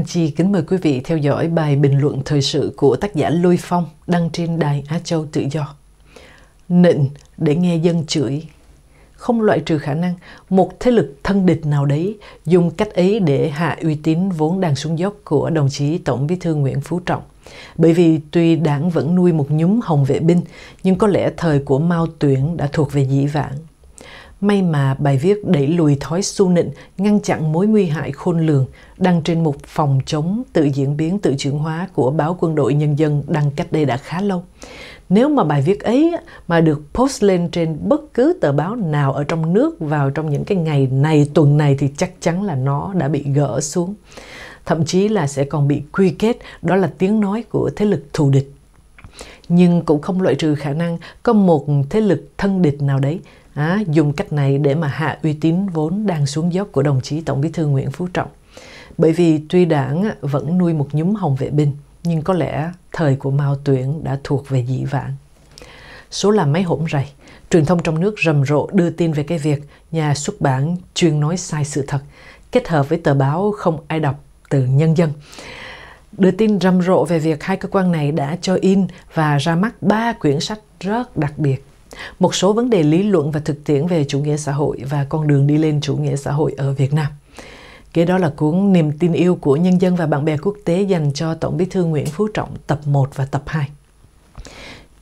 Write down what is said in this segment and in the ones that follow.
Anh Chi kính mời quý vị theo dõi bài bình luận thời sự của tác giả Lôi Phong đăng trên đài Á Châu Tự Do. Nịnh để nghe dân chửi. Không loại trừ khả năng một thế lực thân địch nào đấy dùng cách ấy để hạ uy tín vốn đang xuống dốc của đồng chí Tổng bí thư Nguyễn Phú Trọng. Bởi vì tuy đảng vẫn nuôi một nhúm hồng vệ binh, nhưng có lẽ thời của Mao Tuyển đã thuộc về dĩ vãng May mà bài viết đẩy lùi thói su nịnh, ngăn chặn mối nguy hại khôn lường, đăng trên mục phòng chống tự diễn biến tự chuyển hóa của báo Quân đội Nhân dân đăng cách đây đã khá lâu. Nếu mà bài viết ấy mà được post lên trên bất cứ tờ báo nào ở trong nước vào trong những cái ngày này, tuần này thì chắc chắn là nó đã bị gỡ xuống. Thậm chí là sẽ còn bị quy kết, đó là tiếng nói của thế lực thù địch nhưng cũng không loại trừ khả năng có một thế lực thân địch nào đấy à, dùng cách này để mà hạ uy tín vốn đang xuống dốc của đồng chí Tổng Bí thư Nguyễn Phú Trọng. Bởi vì tuy đảng vẫn nuôi một nhóm hồng vệ binh, nhưng có lẽ thời của Mao Tuyển đã thuộc về dị vãng. Số là mấy hỗn rầy, truyền thông trong nước rầm rộ đưa tin về cái việc nhà xuất bản chuyên nói sai sự thật, kết hợp với tờ báo không ai đọc từ nhân dân đưa tin rầm rộ về việc hai cơ quan này đã cho in và ra mắt ba quyển sách rất đặc biệt một số vấn đề lý luận và thực tiễn về chủ nghĩa xã hội và con đường đi lên chủ nghĩa xã hội ở Việt Nam. Kế đó là cuốn Niềm tin yêu của nhân dân và bạn bè quốc tế dành cho Tổng bí thư Nguyễn Phú Trọng tập 1 và tập 2.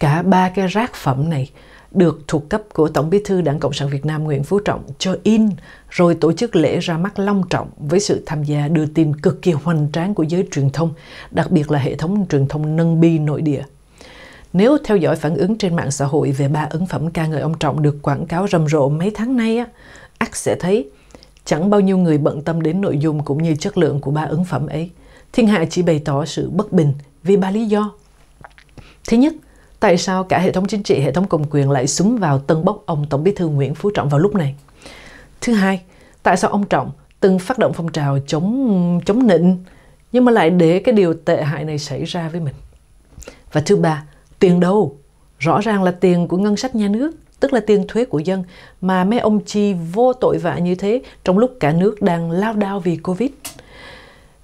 Cả ba cái rác phẩm này được thuộc cấp của Tổng Bí thư Đảng Cộng sản Việt Nam Nguyễn Phú Trọng cho in rồi tổ chức lễ ra mắt long trọng với sự tham gia đưa tin cực kỳ hoành tráng của giới truyền thông, đặc biệt là hệ thống truyền thông nâng bi nội địa. Nếu theo dõi phản ứng trên mạng xã hội về ba ứng phẩm ca ngợi ông Trọng được quảng cáo rầm rộ mấy tháng nay, á, ắt sẽ thấy chẳng bao nhiêu người bận tâm đến nội dung cũng như chất lượng của ba ứng phẩm ấy. Thiên Hạ chỉ bày tỏ sự bất bình vì ba lý do. Thứ nhất, Tại sao cả hệ thống chính trị, hệ thống cầm quyền lại súng vào tân bốc ông Tổng bí thư Nguyễn Phú Trọng vào lúc này? Thứ hai, tại sao ông Trọng từng phát động phong trào chống chống nịnh nhưng mà lại để cái điều tệ hại này xảy ra với mình? Và thứ ba, tiền đâu? Rõ ràng là tiền của ngân sách nhà nước, tức là tiền thuế của dân mà mấy ông chi vô tội vạ như thế trong lúc cả nước đang lao đao vì Covid.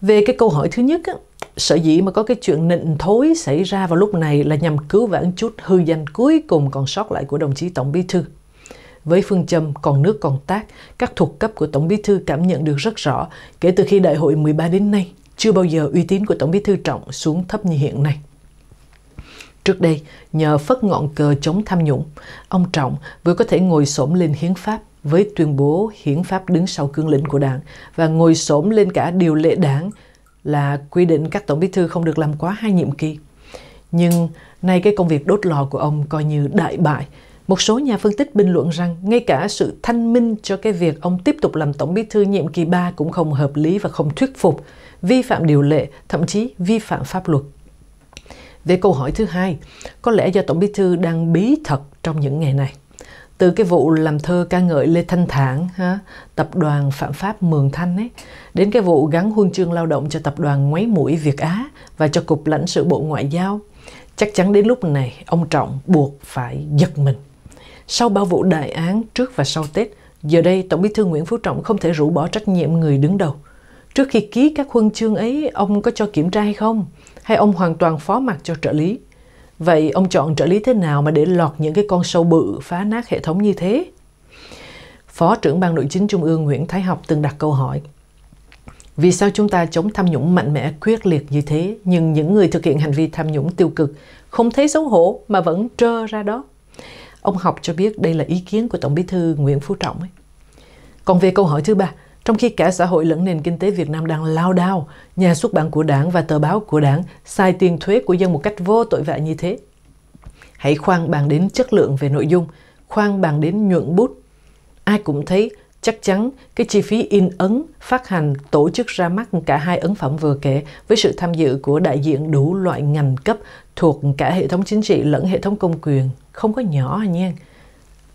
Về cái câu hỏi thứ nhất sở dĩ mà có cái chuyện nịnh thối xảy ra vào lúc này là nhằm cứu vãn chút hư danh cuối cùng còn sót lại của đồng chí Tổng Bí Thư. Với phương châm còn nước còn tác, các thuộc cấp của Tổng Bí Thư cảm nhận được rất rõ kể từ khi đại hội 13 đến nay, chưa bao giờ uy tín của Tổng Bí Thư Trọng xuống thấp như hiện nay. Trước đây, nhờ phất ngọn cờ chống tham nhũng, ông Trọng vừa có thể ngồi xổm lên hiến pháp với tuyên bố hiến pháp đứng sau cương lĩnh của đảng và ngồi xổm lên cả điều lệ đảng là quy định các tổng bí thư không được làm quá hai nhiệm kỳ. Nhưng nay cái công việc đốt lò của ông coi như đại bại. Một số nhà phân tích bình luận rằng ngay cả sự thanh minh cho cái việc ông tiếp tục làm tổng bí thư nhiệm kỳ 3 cũng không hợp lý và không thuyết phục, vi phạm điều lệ, thậm chí vi phạm pháp luật. Về câu hỏi thứ hai, có lẽ do tổng bí thư đang bí thật trong những ngày này từ cái vụ làm thơ ca ngợi Lê Thanh Thản, ha, tập đoàn phạm pháp Mường Thanh ấy, đến cái vụ gắn huân chương lao động cho tập đoàn ngoáy mũi Việt Á và cho cục lãnh sự bộ ngoại giao, chắc chắn đến lúc này ông Trọng buộc phải giật mình. Sau bao vụ đại án trước và sau Tết, giờ đây Tổng Bí thư Nguyễn Phú Trọng không thể rũ bỏ trách nhiệm người đứng đầu. Trước khi ký các huân chương ấy, ông có cho kiểm tra hay không? Hay ông hoàn toàn phó mặc cho trợ lý? Vậy ông chọn trợ lý thế nào mà để lọt những cái con sâu bự phá nát hệ thống như thế? Phó trưởng ban nội chính Trung ương Nguyễn Thái Học từng đặt câu hỏi. Vì sao chúng ta chống tham nhũng mạnh mẽ quyết liệt như thế, nhưng những người thực hiện hành vi tham nhũng tiêu cực không thấy xấu hổ mà vẫn trơ ra đó? Ông Học cho biết đây là ý kiến của Tổng bí thư Nguyễn Phú Trọng. Ấy. Còn về câu hỏi thứ ba, trong khi cả xã hội lẫn nền kinh tế Việt Nam đang lao đao, nhà xuất bản của đảng và tờ báo của đảng sai tiền thuế của dân một cách vô tội vạ như thế. Hãy khoan bàn đến chất lượng về nội dung, khoan bàn đến nhuận bút. Ai cũng thấy chắc chắn cái chi phí in ấn, phát hành, tổ chức ra mắt cả hai ấn phẩm vừa kể với sự tham dự của đại diện đủ loại ngành cấp thuộc cả hệ thống chính trị lẫn hệ thống công quyền không có nhỏ nha.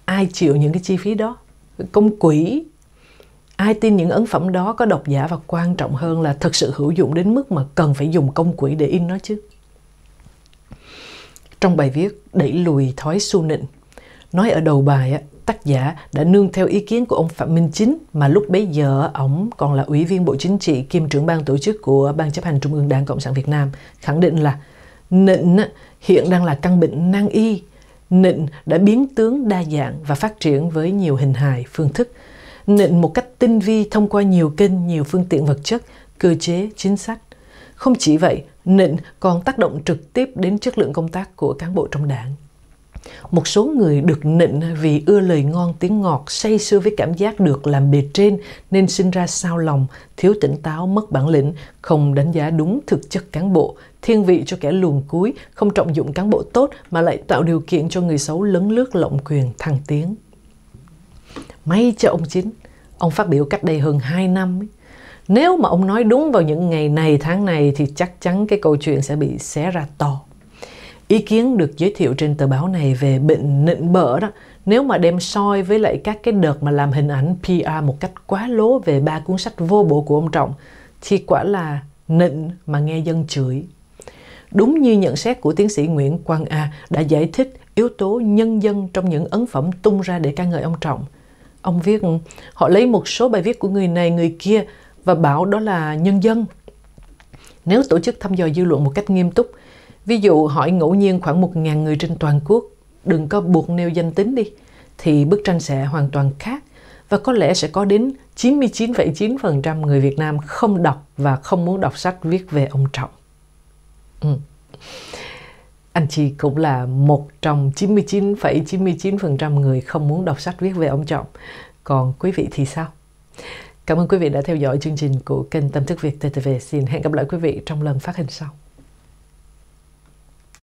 Ai chịu những cái chi phí đó? Công quỹ ai tin những ấn phẩm đó có độc giả và quan trọng hơn là thực sự hữu dụng đến mức mà cần phải dùng công quỹ để in nó chứ trong bài viết đẩy lùi thói su nịnh nói ở đầu bài tác giả đã nương theo ý kiến của ông Phạm Minh Chính mà lúc bấy giờ ông còn là ủy viên Bộ Chính trị kiêm trưởng ban tổ chức của Ban chấp hành Trung ương Đảng Cộng sản Việt Nam khẳng định là nịnh hiện đang là căn bệnh nan y nịnh đã biến tướng đa dạng và phát triển với nhiều hình hài phương thức nịnh một cách tinh vi thông qua nhiều kênh, nhiều phương tiện vật chất, cơ chế, chính sách. Không chỉ vậy, nịnh còn tác động trực tiếp đến chất lượng công tác của cán bộ trong đảng. Một số người được nịnh vì ưa lời ngon tiếng ngọt, say sưa với cảm giác được làm bề trên nên sinh ra sao lòng, thiếu tỉnh táo, mất bản lĩnh, không đánh giá đúng thực chất cán bộ, thiên vị cho kẻ luồn cuối, không trọng dụng cán bộ tốt mà lại tạo điều kiện cho người xấu lấn lướt lộng quyền thăng tiến. May cho ông Chính, Ông phát biểu cách đây hơn 2 năm. Nếu mà ông nói đúng vào những ngày này, tháng này thì chắc chắn cái câu chuyện sẽ bị xé ra to. Ý kiến được giới thiệu trên tờ báo này về bệnh nịnh bợ đó, nếu mà đem soi với lại các cái đợt mà làm hình ảnh PR một cách quá lố về ba cuốn sách vô bổ của ông Trọng, thì quả là nịnh mà nghe dân chửi. Đúng như nhận xét của tiến sĩ Nguyễn Quang A đã giải thích yếu tố nhân dân trong những ấn phẩm tung ra để ca ngợi ông Trọng – Ông viết, họ lấy một số bài viết của người này, người kia và bảo đó là nhân dân. Nếu tổ chức thăm dò dư luận một cách nghiêm túc, ví dụ hỏi ngẫu nhiên khoảng một ngàn người trên toàn quốc, đừng có buộc nêu danh tính đi, thì bức tranh sẽ hoàn toàn khác và có lẽ sẽ có đến 99,9% người Việt Nam không đọc và không muốn đọc sách viết về ông Trọng. Ừ anh chị cũng là một trong 99,99% người không muốn đọc sách viết về ông Trọng. Còn quý vị thì sao? Cảm ơn quý vị đã theo dõi chương trình của kênh Tâm thức Việt TTV. Xin hẹn gặp lại quý vị trong lần phát hình sau.